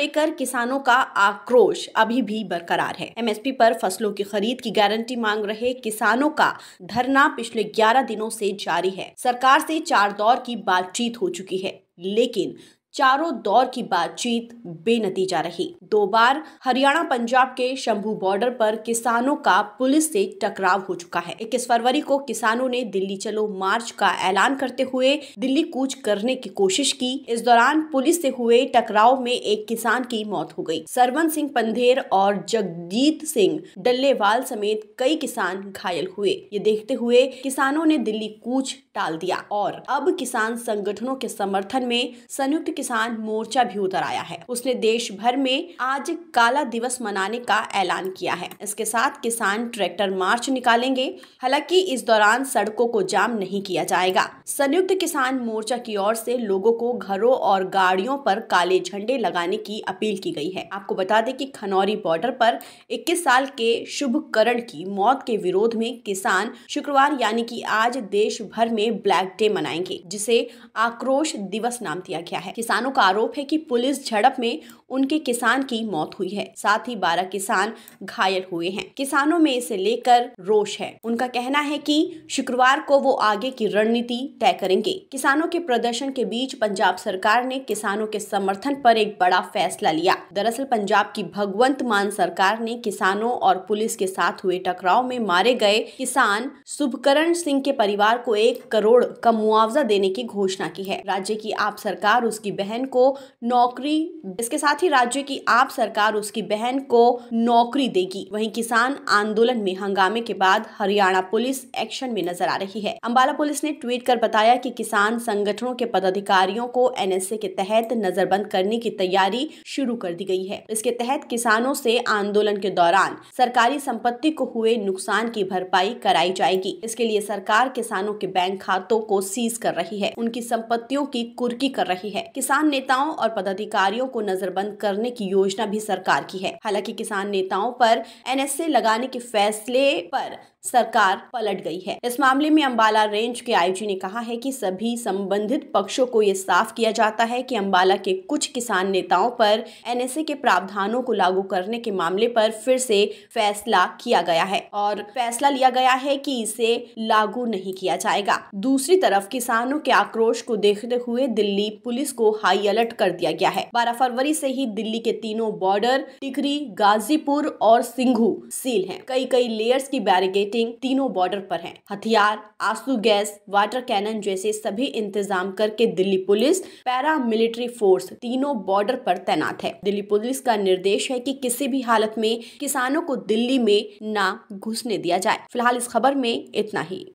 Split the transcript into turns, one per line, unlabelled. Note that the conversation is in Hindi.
लेकर किसानों का आक्रोश अभी भी बरकरार है एमएसपी पर फसलों की खरीद की गारंटी मांग रहे किसानों का धरना पिछले 11 दिनों से जारी है सरकार से चार दौर की बातचीत हो चुकी है लेकिन चारों दौर की बातचीत बेनतीजा रही दो बार हरियाणा पंजाब के शंभू बॉर्डर पर किसानों का पुलिस से टकराव हो चुका है इक्कीस फरवरी को किसानों ने दिल्ली चलो मार्च का ऐलान करते हुए दिल्ली कूच करने की कोशिश की इस दौरान पुलिस से हुए टकराव में एक किसान की मौत हो गई सरवन सिंह पंधेर और जगजीत सिंह डल्लेवाल समेत कई किसान घायल हुए ये देखते हुए किसानों ने दिल्ली कूच टाल दिया और अब किसान संगठनों के समर्थन में संयुक्त किसान मोर्चा भी उतर आया है उसने देश भर में आज काला दिवस मनाने का ऐलान किया है इसके साथ किसान ट्रैक्टर मार्च निकालेंगे हालांकि इस दौरान सड़कों को जाम नहीं किया जाएगा संयुक्त किसान मोर्चा की ओर से लोगों को घरों और गाड़ियों पर काले झंडे लगाने की अपील की गई है आपको बता दें कि खनौरी बॉर्डर पर 21 साल के शुभ करण की मौत के विरोध में किसान शुक्रवार यानी कि आज देश भर में ब्लैक डे मनाएंगे जिसे आक्रोश दिवस नाम दिया गया है किसानों का आरोप है कि पुलिस झड़प में उनके किसान की मौत हुई है साथ ही बारह किसान घायल हुए हैं किसानों में इसे लेकर रोष है उनका कहना है कि शुक्रवार को वो आगे की रणनीति तय करेंगे किसानों के प्रदर्शन के बीच पंजाब सरकार ने किसानों के समर्थन पर एक बड़ा फैसला लिया दरअसल पंजाब की भगवंत मान सरकार ने किसानों और पुलिस के साथ हुए टकराव में मारे गए किसान शुभकरण सिंह के परिवार को एक करोड़ का मुआवजा देने की घोषणा की है राज्य की आप सरकार उसकी बहन को नौकरी इसके साथ ही राज्य की आप सरकार उसकी बहन को नौकरी देगी वहीं किसान आंदोलन में हंगामे के बाद हरियाणा पुलिस एक्शन में नजर आ रही है अम्बाला पुलिस ने ट्वीट कर बताया कि किसान संगठनों के पदाधिकारियों को एनएसए के तहत नजरबंद करने की तैयारी शुरू कर दी गई है इसके तहत किसानों से आंदोलन के दौरान सरकारी संपत्ति को हुए नुकसान की भरपाई कराई जाएगी इसके लिए सरकार किसानों के बैंक खातों को सीज कर रही है उनकी संपत्तियों की कुर्की कर रही है किसान किसान नेताओं और पदाधिकारियों को नजरबंद करने की योजना भी सरकार की है हालांकि किसान नेताओं पर एनएसए लगाने के फैसले पर सरकार पलट गई है इस मामले में अंबाला रेंज के आईजी ने कहा है कि सभी संबंधित पक्षों को ये साफ किया जाता है कि अंबाला के कुछ किसान नेताओं पर एनएसए के प्रावधानों को लागू करने के मामले पर फिर से फैसला किया गया है और फैसला लिया गया है कि इसे लागू नहीं किया जाएगा दूसरी तरफ किसानों के आक्रोश को देखते हुए दिल्ली पुलिस को हाई अलर्ट कर दिया गया है बारह फरवरी से ही दिल्ली के तीनों बॉर्डर टिकरी गाजीपुर और सिंघू सील है कई कई लेयर्स की बैरिकेटिंग तीनों बॉर्डर पर है हथियार आंसू गैस वाटर कैनन जैसे सभी इंतजाम करके Delhi police paramilitary force तीनों बॉर्डर पर तैनात है दिल्ली पुलिस का निर्देश है कि किसी भी हालत में किसानों को दिल्ली में ना घुसने दिया जाए फिलहाल इस खबर में इतना ही